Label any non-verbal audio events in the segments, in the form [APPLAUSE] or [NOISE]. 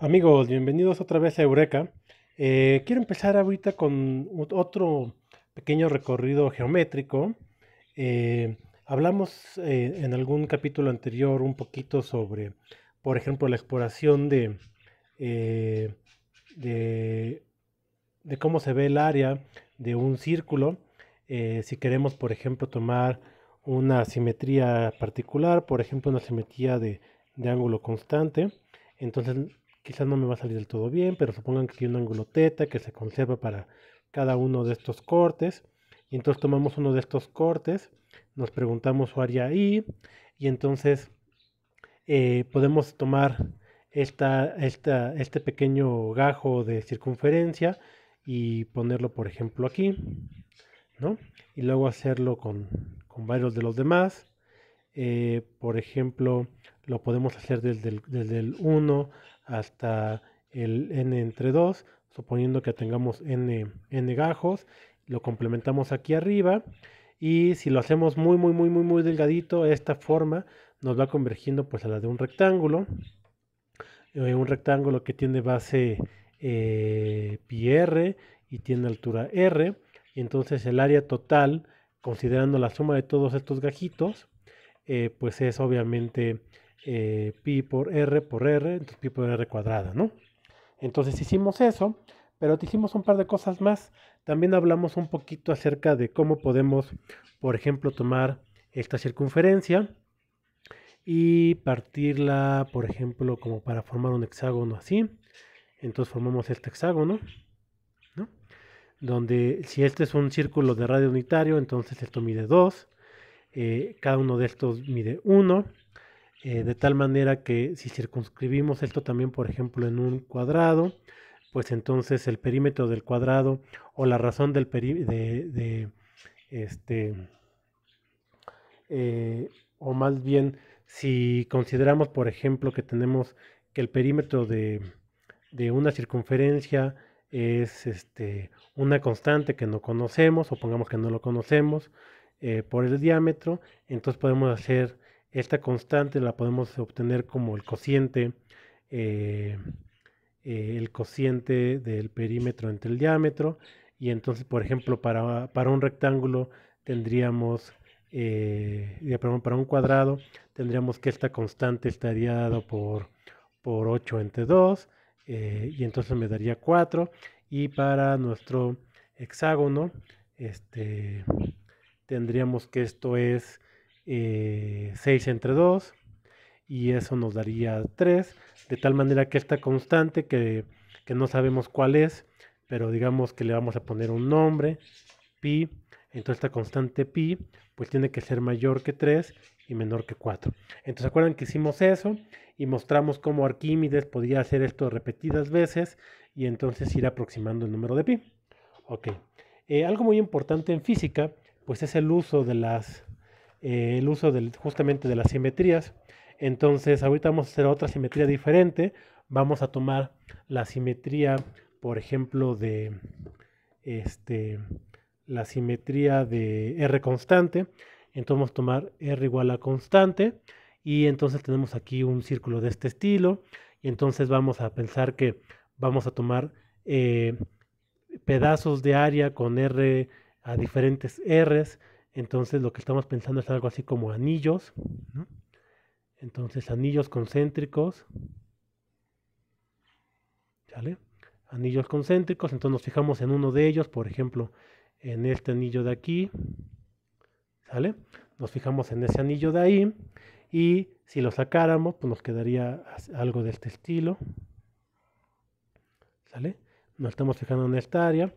Amigos, bienvenidos otra vez a Eureka. Eh, quiero empezar ahorita con otro pequeño recorrido geométrico. Eh, hablamos eh, en algún capítulo anterior un poquito sobre, por ejemplo, la exploración de, de, cómo se ve el área de un círculo. si queremos, por ejemplo, tomar una simetría particular, por ejemplo, una simetría de, de ángulo constante. Entonces quizás no me va a salir del todo bien, pero supongan que hay un ángulo teta que se conserva para cada uno de estos cortes. Y entonces tomamos uno de estos cortes, nos preguntamos su área I, y entonces eh, podemos tomar este pequeño gajo de circunferencia y ponerlo, por ejemplo, aquí, ¿no? Y luego hacerlo con varios de los demás. Eh, por ejemplo, lo podemos hacer desde el, 1 hasta el n entre 2, suponiendo que tengamos n, n gajos, lo complementamos aquí arriba y si lo hacemos muy muy muy muy muy delgadito, esta forma nos va convergiendo pues a la de un rectángulo, eh, un rectángulo que tiene base eh, pi r y tiene altura r, y entonces el área total, considerando la suma de todos estos gajitos, eh, pues es obviamente eh, pi por r por r, entonces pi por r cuadrada, ¿no? Entonces hicimos eso, pero te hicimos un par de cosas más. También hablamos un poquito acerca de cómo podemos, por ejemplo, tomar esta circunferencia y partirla, por ejemplo, como para formar un hexágono así. Entonces formamos este hexágono, ¿no? Donde si este es un círculo de radio unitario, entonces esto mide 2. Eh, cada uno de estos mide 1, eh, de tal manera que si circunscribimos esto también, por ejemplo, en un cuadrado, pues entonces el perímetro del cuadrado o la razón del perímetro de, este, eh, o más bien si consideramos, por ejemplo, que tenemos que el perímetro de, una circunferencia es este, una constante que no conocemos, o pongamos que no lo conocemos, eh, por el diámetro, entonces podemos hacer esta constante, la podemos obtener como el cociente, eh, eh, el cociente del perímetro entre el diámetro, y entonces, por ejemplo, para, para un rectángulo tendríamos, perdón, para un cuadrado, tendríamos que esta constante estaría dado por, por 8 entre 2, y entonces me daría 4, y para nuestro hexágono, este, tendríamos que esto es 6 eh, entre 2 y eso nos daría 3, de tal manera que esta constante que, no sabemos cuál es, pero digamos que le vamos a poner un nombre, pi, entonces esta constante pi pues tiene que ser mayor que 3 y menor que 4. Entonces acuerdan que hicimos eso y mostramos cómo Arquímedes podía hacer esto repetidas veces y entonces ir aproximando el número de pi. Ok. Eh, algo muy importante en física pues es el uso de las, eh, el uso justamente de las simetrías. Entonces, ahorita vamos a hacer otra simetría diferente. Vamos a tomar la simetría, por ejemplo, de este, la simetría de R constante. Entonces vamos a tomar R igual a constante. Y entonces tenemos aquí un círculo de este estilo. Y entonces vamos a pensar que vamos a tomar eh, pedazos de área con R a diferentes R's. Entonces lo que estamos pensando es algo así como anillos. Entonces anillos concéntricos. Anillos concéntricos. Entonces nos fijamos en uno de ellos, por ejemplo, en este anillo de aquí. ¿Sale? Nos fijamos en ese anillo de ahí. Y si lo sacáramos, pues nos quedaría algo de este estilo. ¿Sale? Nos estamos fijando en esta área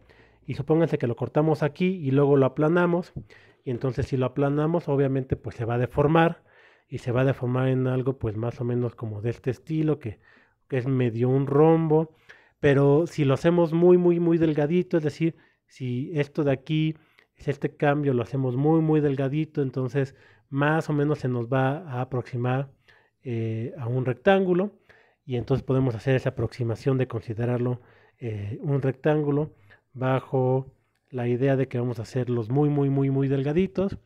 y supónganse que lo cortamos aquí y luego lo aplanamos, y entonces si lo aplanamos obviamente pues se va a deformar y se va a deformar en algo pues más o menos como de este estilo que, es medio un rombo, pero si lo hacemos muy muy muy delgadito, es decir, si esto de aquí es este cambio lo hacemos muy muy delgadito, entonces más o menos se nos va a aproximar eh, a un rectángulo y entonces podemos hacer esa aproximación de considerarlo eh, un rectángulo bajo la idea de que vamos a hacerlos muy, muy, muy, muy delgaditos.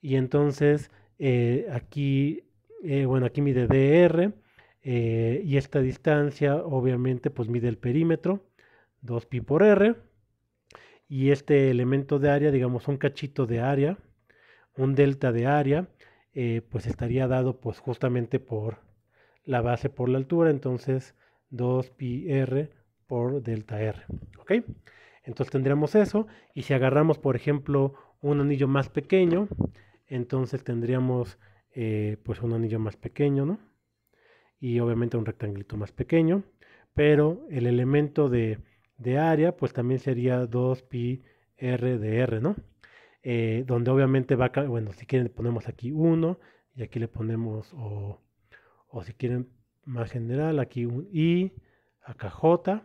Y entonces eh, aquí, eh, bueno, aquí mide DR eh, y esta distancia obviamente pues mide el perímetro, 2pi por R. Y este elemento de área, digamos un cachito de área, un delta de área, pues estaría dado pues justamente por la base por la altura, entonces 2pi R por delta R. ¿Ok? Entonces tendríamos eso. Y si agarramos, por ejemplo, un anillo más pequeño, entonces tendríamos eh, pues un anillo más pequeño, ¿no? Y obviamente un rectángulo más pequeño. Pero el elemento de, de, área, pues también sería 2pi r de r, ¿no? Eh, donde obviamente va a bueno, si quieren ponemos aquí 1 y aquí le ponemos, o, o si quieren más general, aquí un i, acá j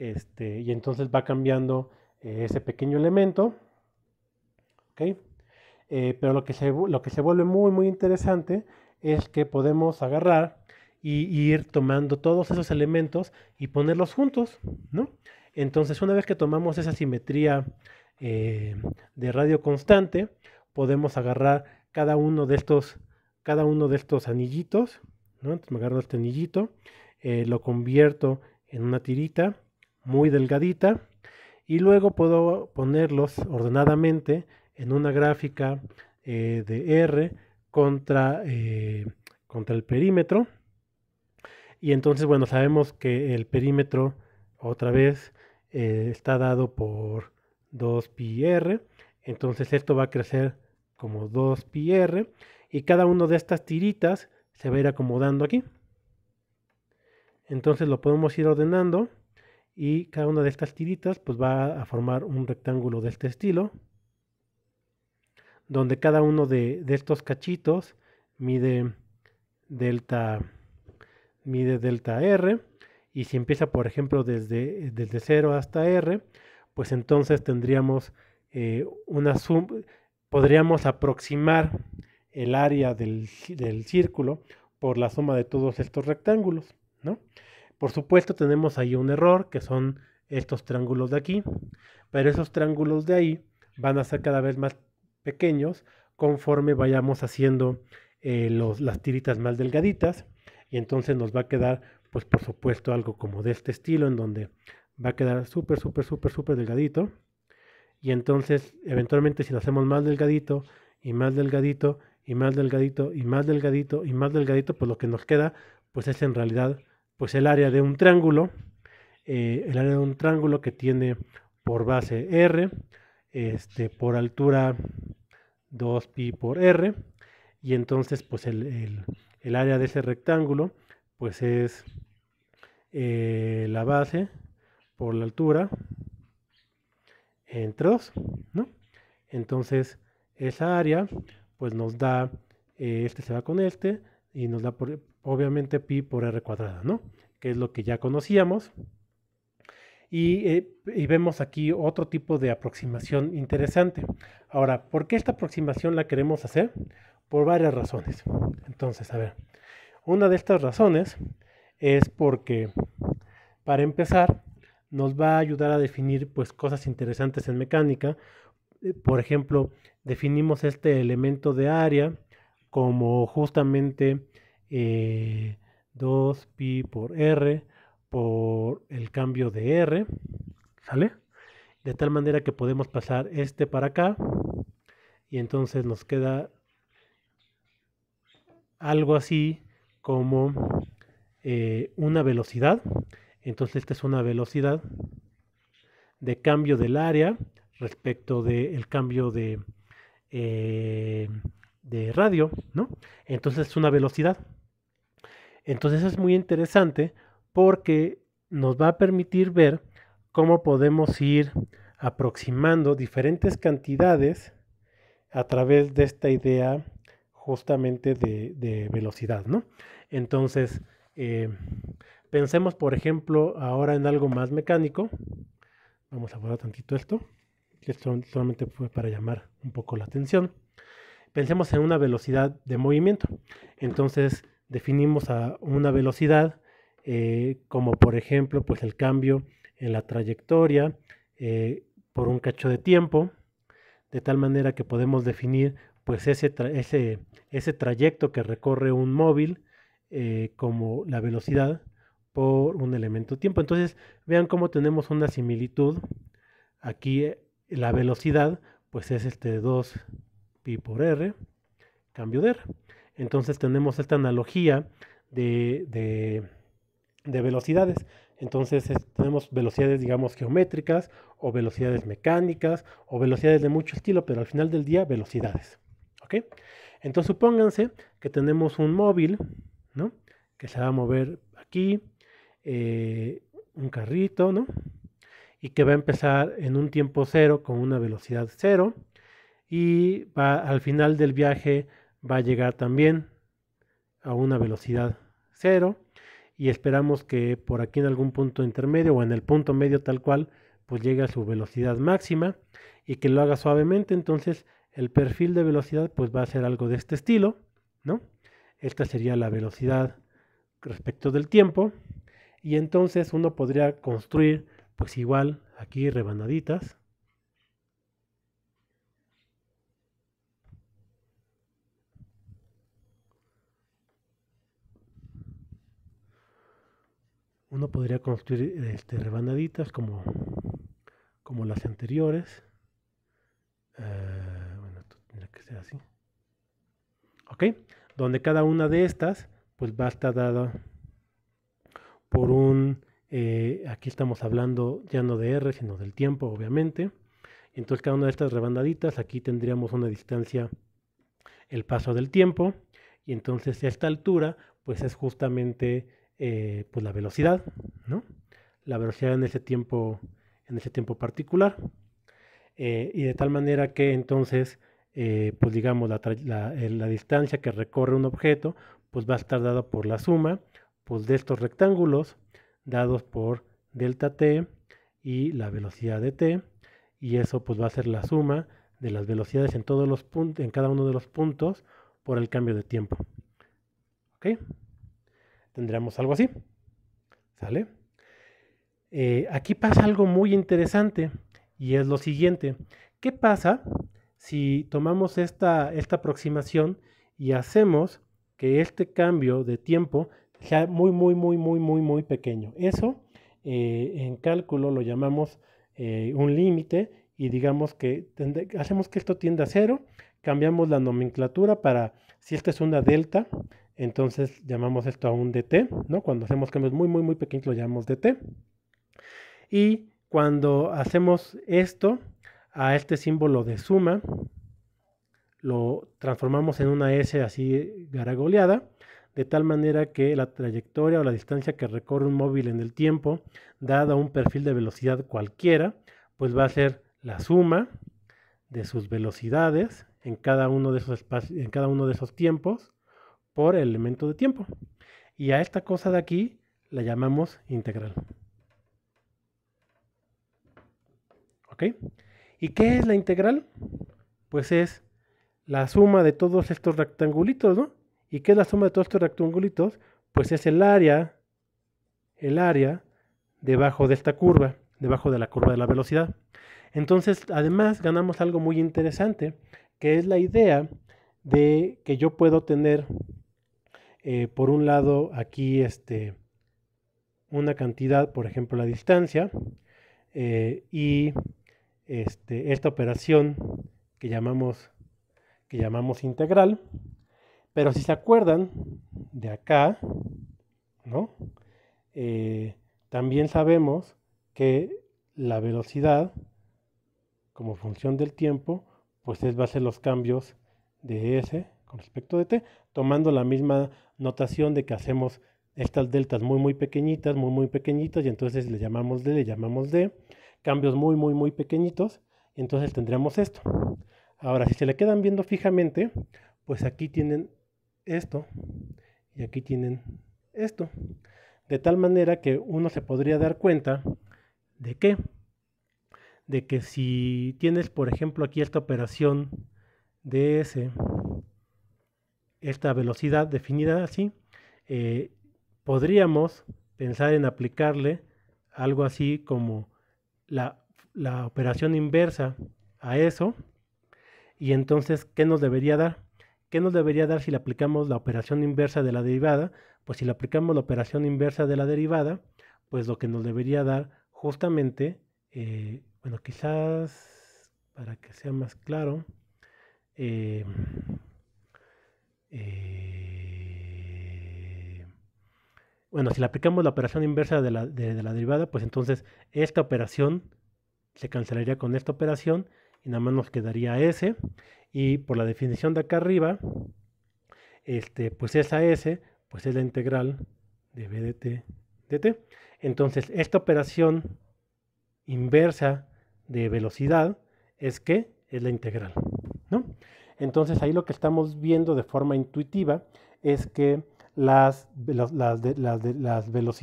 este, y entonces va cambiando eh, ese pequeño elemento. Eh, pero lo que, se, lo que se vuelve muy, muy interesante es que podemos agarrar y, ir tomando todos esos elementos y ponerlos juntos, Entonces, una vez que tomamos esa simetría eh, de radio constante, podemos agarrar cada uno de estos, cada uno de estos anillitos, Entonces me agarro este anillito, lo convierto en una tirita, muy delgadita y luego puedo ponerlos ordenadamente en una gráfica eh, de R contra, eh, contra el perímetro. Y entonces, bueno, sabemos que el perímetro otra vez eh, está dado por 2πr. Entonces esto va a crecer como 2πr. Y cada una de estas tiritas se va a ir acomodando aquí. Entonces lo podemos ir ordenando y cada una de estas tiritas pues va a formar un rectángulo de este estilo donde cada uno de, estos cachitos mide delta mide delta r y si empieza por ejemplo desde, desde 0 hasta r pues entonces tendríamos eh, una podríamos aproximar el área del, del, círculo por la suma de todos estos rectángulos ¿no? Por supuesto tenemos ahí un error, que son estos triángulos de aquí, pero esos triángulos de ahí van a ser cada vez más pequeños conforme vayamos haciendo eh, las tiritas más delgaditas y entonces nos va a quedar pues por supuesto algo como de este estilo en donde va a quedar súper súper súper súper delgadito y entonces eventualmente si lo hacemos más delgadito y más delgadito y más delgadito y más delgadito y más delgadito pues lo que nos queda pues es en realidad pues el área de un triángulo, eh, el área de un triángulo que tiene por base R, este, por altura 2pi por R, y entonces pues el, área de ese rectángulo pues es eh, la base por la altura entre 2, ¿no? Entonces esa área pues nos da, eh, este se va con este, y nos da por, obviamente pi por r cuadrada, ¿no? Que es lo que ya conocíamos. Eh, y, vemos aquí otro tipo de aproximación interesante. Ahora, ¿por qué esta aproximación la queremos hacer? Por varias razones. Entonces, a ver, una de estas razones es porque, para empezar, nos va a ayudar a definir pues, cosas interesantes en mecánica. Eh, por ejemplo, definimos este elemento de área como justamente 2pi eh, por r por el cambio de r, ¿sale? De tal manera que podemos pasar este para acá y entonces nos queda algo así como eh, una velocidad. Entonces esta es una velocidad de cambio del área respecto del cambio de, eh, de radio, ¿no? Entonces es una velocidad. Entonces es muy interesante porque nos va a permitir ver cómo podemos ir aproximando diferentes cantidades a través de esta idea justamente de, velocidad, ¿no? Entonces, eh, pensemos, por ejemplo, ahora en algo más mecánico. Vamos a borrar tantito esto, que esto solamente fue para llamar un poco la atención. Pensemos en una velocidad de movimiento. Entonces, definimos a una velocidad, eh, como por ejemplo pues el cambio en la trayectoria eh, por un cacho de tiempo, de tal manera que podemos definir pues ese, trayecto que recorre un móvil eh, como la velocidad por un elemento tiempo. Entonces vean cómo tenemos una similitud. Aquí la velocidad pues es este 2 pi por r, cambio de r. Entonces tenemos esta analogía de, velocidades. Entonces tenemos velocidades, digamos, geométricas o velocidades mecánicas o velocidades de mucho estilo, pero al final del día velocidades. Entonces supónganse que tenemos un móvil, Que se va a mover aquí, eh, un carrito, Y que va a empezar en un tiempo cero con una velocidad cero y va al final del viaje va a llegar también a una velocidad cero y esperamos que por aquí en algún punto intermedio o en el punto medio tal cual pues llegue a su velocidad máxima y que lo haga suavemente entonces el perfil de velocidad pues va a ser algo de este estilo no esta sería la velocidad respecto del tiempo y entonces uno podría construir pues igual aquí rebanaditas uno podría construir este, rebanaditas como, como las anteriores. Eh, bueno, que ser así. ¿Ok? Donde cada una de estas, pues va a estar dada por un... Eh, aquí estamos hablando ya no de R, sino del tiempo, obviamente. Entonces cada una de estas rebanaditas, aquí tendríamos una distancia, el paso del tiempo. Y entonces a esta altura, pues es justamente eh, pues la velocidad, La velocidad en ese tiempo, en ese tiempo particular. Eh, y de tal manera que entonces, eh, pues digamos, la, la, distancia que recorre un objeto, pues va a estar dada por la suma, pues de estos rectángulos, dados por delta t y la velocidad de t, y eso pues va a ser la suma de las velocidades en todos los puntos, en cada uno de los puntos por el cambio de tiempo. ¿Ok? tendríamos algo así. ¿Sale? Eh, aquí pasa algo muy interesante y es lo siguiente. ¿Qué pasa si tomamos esta, esta aproximación y hacemos que este cambio de tiempo sea muy, muy, muy, muy, muy, muy pequeño? Eso eh, en cálculo lo llamamos eh, un límite y digamos que hacemos que esto tienda a cero, cambiamos la nomenclatura para, si esta es una delta, entonces llamamos esto a un DT, ¿no? Cuando hacemos cambios muy, muy, muy pequeños lo llamamos DT. Y cuando hacemos esto a este símbolo de suma, lo transformamos en una S así garagoleada, de tal manera que la trayectoria o la distancia que recorre un móvil en el tiempo, dada un perfil de velocidad cualquiera, pues va a ser la suma de sus velocidades en cada uno de esos, espacios, en cada uno de esos tiempos por el elemento de tiempo. Y a esta cosa de aquí la llamamos integral. ¿Ok? ¿Y qué es la integral? Pues es la suma de todos estos rectangulitos, ¿no? ¿Y qué es la suma de todos estos rectangulitos? Pues es el área, el área debajo de esta curva, debajo de la curva de la velocidad. Entonces, además, ganamos algo muy interesante, que es la idea de que yo puedo tener eh, por un lado aquí este, una cantidad, por ejemplo la distancia, eh, y este, esta operación que llamamos, integral. Pero si se acuerdan de acá, ¿no? Eh, también sabemos que la velocidad como función del tiempo, pues es va a ser los cambios de S con respecto de t, tomando la misma notación de que hacemos estas deltas muy muy pequeñitas, muy muy pequeñitas, y entonces le llamamos d, le llamamos d, cambios muy muy muy pequeñitos, y entonces tendríamos esto. Ahora, si se le quedan viendo fijamente, pues aquí tienen esto, y aquí tienen esto. De tal manera que uno se podría dar cuenta de que, de que si tienes, por ejemplo, aquí esta operación ds esta velocidad definida así, eh, podríamos pensar en aplicarle algo así como la, operación inversa a eso. Y entonces, ¿qué nos debería dar? ¿Qué nos debería dar si le aplicamos la operación inversa de la derivada? Pues si le aplicamos la operación inversa de la derivada, pues lo que nos debería dar justamente, eh, bueno, quizás para que sea más claro, eh, eh, bueno, si le aplicamos la operación inversa de la, derivada, pues entonces esta operación se cancelaría con esta operación y nada más nos quedaría S. Y por la definición de acá arriba, este, pues esa S pues es la integral de B de t, Entonces, esta operación inversa de velocidad es que es la integral, ¿no? Entonces ahí lo que estamos viendo de forma intuitiva es que las, velocidades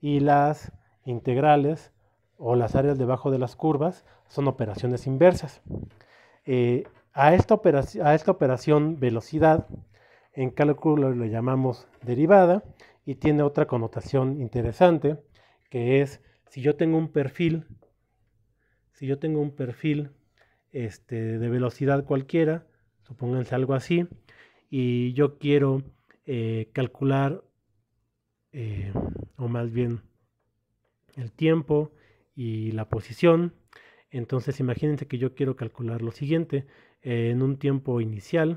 y las integrales o las áreas debajo de las curvas son operaciones inversas. Eh, a, esta operación, a esta operación velocidad en cálculo le llamamos derivada y tiene otra connotación interesante que es si yo tengo un perfil, si yo tengo un perfil este, de velocidad cualquiera, supónganse algo así, y yo quiero eh, calcular, eh, o más bien, el tiempo y la posición. Entonces imagínense que yo quiero calcular lo siguiente, eh, en un tiempo inicial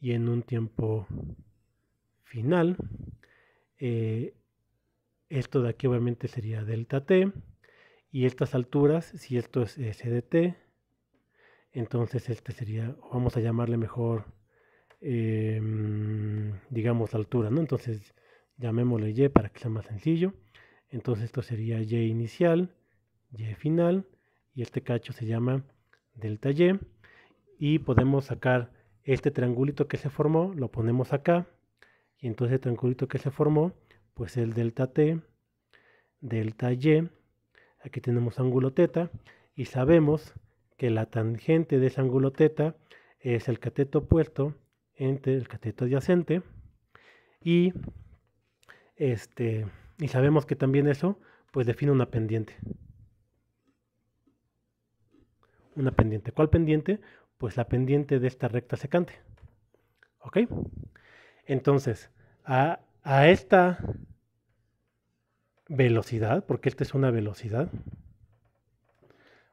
y en un tiempo final. esto de aquí obviamente sería delta t y estas alturas, si esto es t, entonces, este sería, vamos a llamarle mejor, em, digamos, altura, ¿no? Entonces, llamémosle Y para que sea más sencillo. Entonces, esto sería Y inicial, Y final, y este cacho se llama delta Y. Y podemos sacar este triangulito que se formó, lo ponemos acá, y entonces el este triangulito que se formó, pues el delta T, delta Y, aquí tenemos ángulo teta, y sabemos que la tangente de ese ángulo teta es el cateto opuesto entre el cateto adyacente y este y sabemos que también eso pues define una pendiente. Una pendiente. ¿Cuál pendiente? Pues la pendiente de esta recta secante. ¿Ok? Entonces, a, a esta velocidad, porque esta es una velocidad,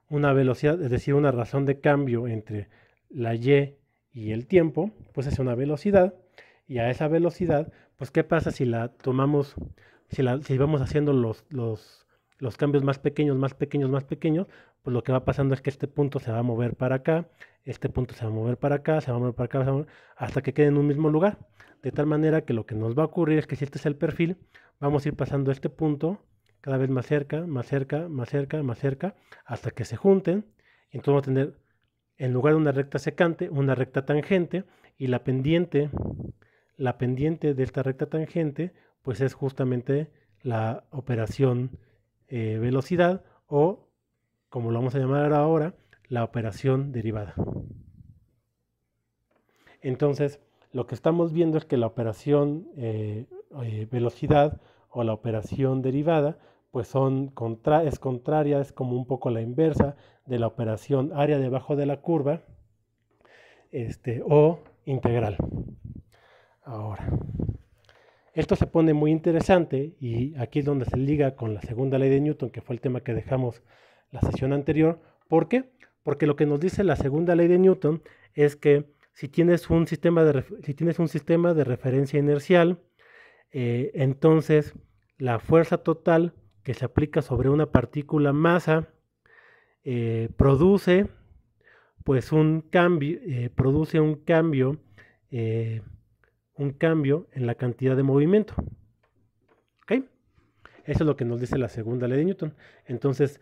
una velocidad, es decir, una razón de cambio entre la y y el tiempo, pues es una velocidad. Y a esa velocidad, pues qué pasa si la tomamos, si, la, si vamos haciendo los, los, cambios más pequeños, más pequeños, más pequeños, pues lo que va pasando es que este punto se va a mover para acá, este punto se va a mover para acá, se va a mover para acá, hasta que quede en un mismo lugar. De tal manera que lo que nos va a ocurrir es que si este es el perfil, vamos a ir pasando este punto cada vez más cerca, más cerca, más cerca, más cerca, hasta que se junten. Y entonces vamos a tener, en lugar de una recta secante, una recta tangente, y la pendiente, la pendiente de esta recta tangente, pues es justamente la operación eh, velocidad o, como lo vamos a llamar ahora, la operación derivada. Entonces, lo que estamos viendo es que la operación eh, eh, velocidad o la operación derivada, pues son es contraria, es como un poco la inversa de la operación área debajo de la curva este, o integral. Ahora, esto se pone muy interesante y aquí es donde se liga con la segunda ley de Newton, que fue el tema que dejamos la sesión anterior. ¿Por qué? Porque lo que nos dice la segunda ley de Newton es que si tienes un sistema si tienes un sistema de referencia inercial, eh, entonces la fuerza total que se aplica sobre una partícula masa eh, produce pues un cambio eh, produce un cambio un cambio en la cantidad de movimiento eso es lo que nos dice la segunda ley de Newton entonces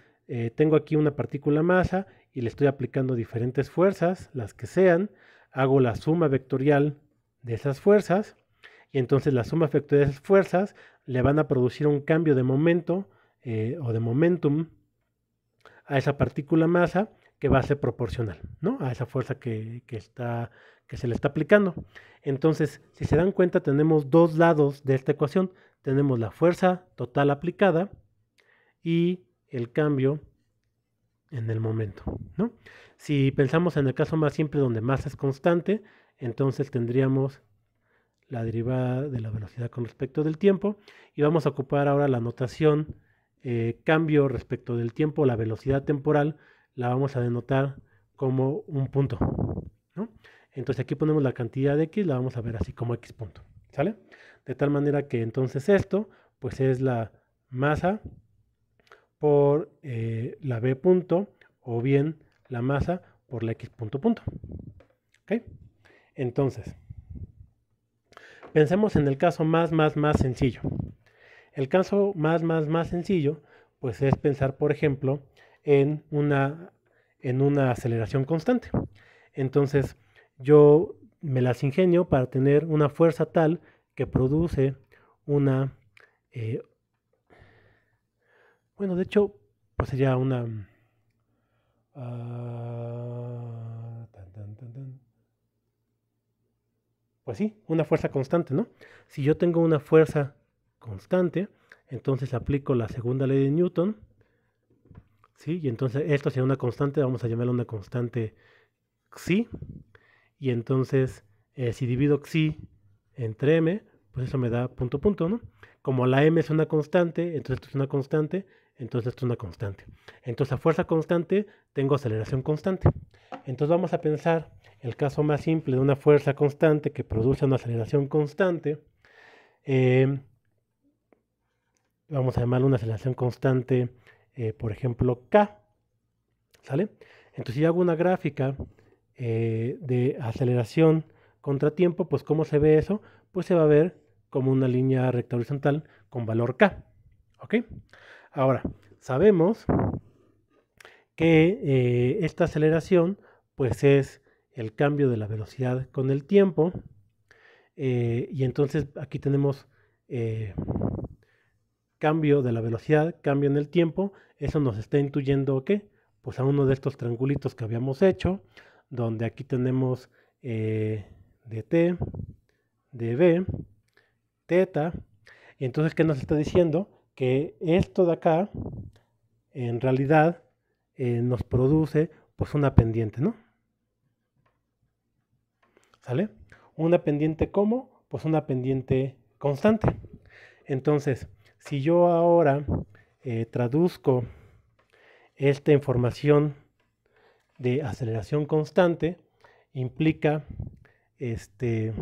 tengo aquí una partícula masa y le estoy aplicando diferentes fuerzas las que sean hago la suma vectorial de esas fuerzas entonces la suma efectiva de esas fuerzas le van a producir un cambio de momento eh, o de momentum a esa partícula masa que va a ser proporcional, ¿no? A esa fuerza que, está, que se le está aplicando. Entonces, si se dan cuenta, tenemos dos lados de esta ecuación. Tenemos la fuerza total aplicada y el cambio en el momento, ¿no? Si pensamos en el caso más simple donde masa es constante, entonces tendríamos la derivada de la velocidad con respecto del tiempo y vamos a ocupar ahora la notación eh, cambio respecto del tiempo, la velocidad temporal, la vamos a denotar como un punto. ¿no? Entonces aquí ponemos la cantidad de x, la vamos a ver así como x punto. ¿Sale? De tal manera que entonces esto pues es la masa por eh, la b punto o bien la masa por la x punto punto. ¿Ok? Entonces... Pensemos en el caso más, más, más sencillo. El caso más, más, más sencillo, pues es pensar, por ejemplo, en una, en una aceleración constante. Entonces, yo me las ingenio para tener una fuerza tal que produce una... Eh, bueno, de hecho, pues sería una... Ah, pues sí, una fuerza constante, ¿no? Si yo tengo una fuerza constante, entonces aplico la segunda ley de Newton, ¿sí? Y entonces esto sería una constante, vamos a llamarla una constante xi, y entonces eh, si divido xi entre m, pues eso me da punto punto, ¿no? Como la m es una constante, entonces esto es una constante, entonces esto es una constante. Entonces a fuerza constante tengo aceleración constante. Entonces vamos a pensar el caso más simple de una fuerza constante que produce una aceleración constante. Em, vamos a llamarlo una aceleración constante, eh, por ejemplo, K. ¿Sale? Entonces si hago una gráfica eh, de aceleración contratiempo, pues ¿cómo se ve eso? Pues se va a ver como una línea recta horizontal con valor K. ¿Ok? Ahora, sabemos que eh, esta aceleración pues es el cambio de la velocidad con el tiempo eh, y entonces aquí tenemos eh, cambio de la velocidad, cambio en el tiempo, eso nos está intuyendo que pues a uno de estos triangulitos que habíamos hecho, donde aquí tenemos dt, db, teta, y entonces ¿qué nos está diciendo? que esto de acá en realidad eh, nos produce pues una pendiente, ¿no? ¿Sale? Una pendiente cómo? pues una pendiente constante. Entonces, si yo ahora eh, traduzco esta información de aceleración constante, implica este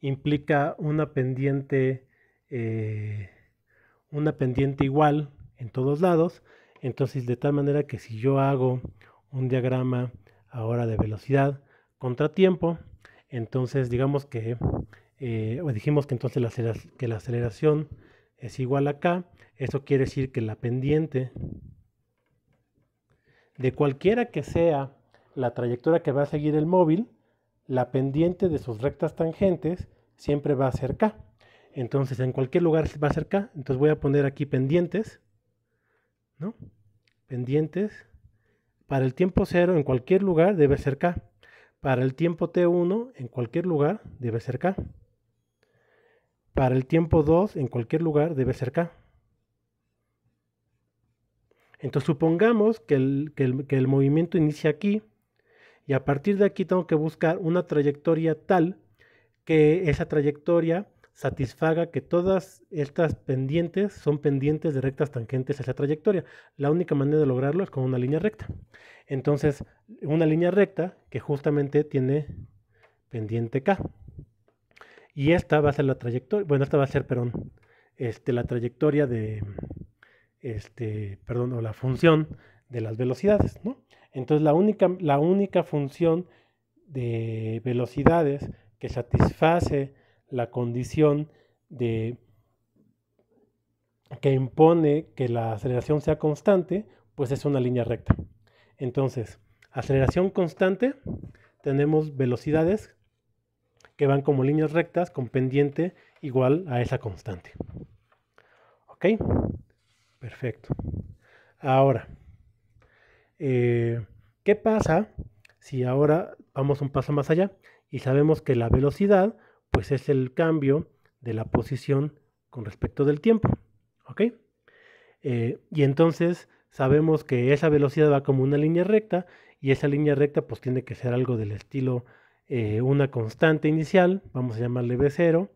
implica una pendiente eh, una pendiente igual en todos lados. Entonces, de tal manera que si yo hago un diagrama ahora de velocidad contratiempo, entonces digamos que, eh, o dijimos que entonces que la aceleración es igual a k, eso quiere decir que la pendiente de cualquiera que sea la trayectoria que va a seguir el móvil, la pendiente de sus rectas tangentes siempre va a ser k. Entonces, en cualquier lugar va a K, Entonces voy a poner aquí pendientes, ¿no? Pendientes. Para el tiempo 0, en cualquier lugar debe ser K. Para el tiempo T1, en cualquier lugar debe ser K. Para el tiempo 2, en cualquier lugar debe ser K. Entonces supongamos que el, que el, movimiento inicia aquí y a partir de aquí tengo que buscar una trayectoria tal que esa trayectoria satisfaga que todas estas pendientes son pendientes de rectas tangentes a esa trayectoria. La única manera de lograrlo es con una línea recta. Entonces, una línea recta que justamente tiene pendiente K. Y esta va a ser la trayectoria, bueno, esta va a ser, perdón, este, la trayectoria de, este, perdón, o la función de las velocidades, ¿no? Entonces, la única, la única función de velocidades que satisface la condición de que impone que la aceleración sea constante, pues es una línea recta. Entonces, aceleración constante, tenemos velocidades que van como líneas rectas con pendiente igual a esa constante. ¿Ok? Perfecto. Ahora, eh, ¿qué pasa si ahora vamos un paso más allá y sabemos que la velocidad pues es el cambio de la posición con respecto del tiempo. ¿Ok? Eh, y entonces sabemos que esa velocidad va como una línea recta y esa línea recta pues tiene que ser algo del estilo eh, una constante inicial, vamos a llamarle B0,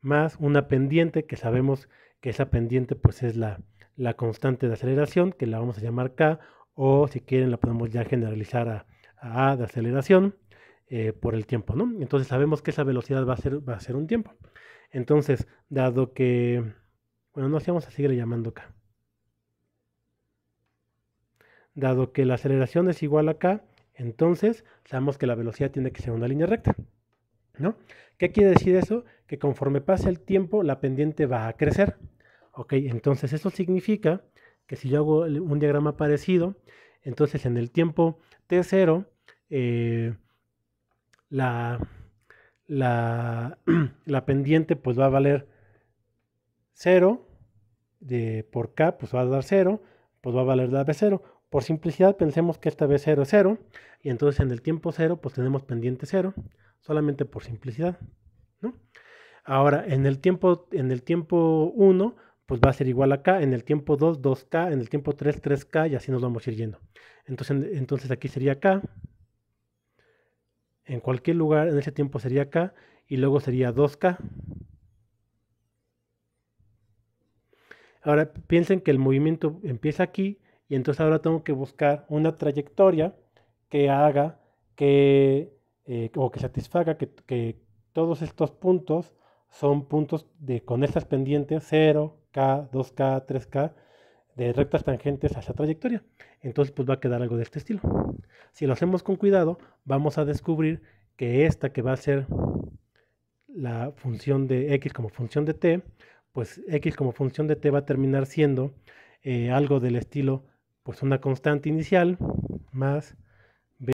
más una pendiente que sabemos que esa pendiente pues es la, la constante de aceleración, que la vamos a llamar K, o si quieren la podemos ya generalizar a A de aceleración. Eh, por el tiempo, ¿no? Entonces sabemos que esa velocidad va a ser, va a ser un tiempo. Entonces, dado que, bueno, no vamos a seguir llamando acá. Dado que la aceleración es igual a k, entonces sabemos que la velocidad tiene que ser una línea recta, ¿no? ¿Qué quiere decir eso? Que conforme pase el tiempo, la pendiente va a crecer. Ok, entonces eso significa que si yo hago un diagrama parecido, entonces en el tiempo t0, eh, la, [CLEARS THROAT] la, pendiente pues va a valer 0, de, por K pues va a dar 0, pues va a valer la B0. Por simplicidad pensemos que esta B0 es 0 y entonces en el tiempo 0 pues tenemos pendiente 0, solamente por simplicidad. Ahora, en el tiempo en el tiempo 1 pues va a ser igual a K, en el tiempo 2 2K, en el tiempo 3 3K y así nos vamos a ir yendo. Entonces, entonces aquí sería K en cualquier lugar en ese tiempo sería K y luego sería 2K. Ahora piensen que el movimiento empieza aquí y entonces ahora tengo que buscar una trayectoria que haga que eh, o que satisfaga que, que, todos estos puntos son puntos de con estas pendientes 0, K, 2K, 3K de rectas tangentes a esa trayectoria. Entonces pues va a quedar algo de este estilo. Si lo hacemos con cuidado, vamos a descubrir que esta que va a ser la función de x como función de t, pues x como función de t va a terminar siendo eh, algo del estilo, pues una constante inicial más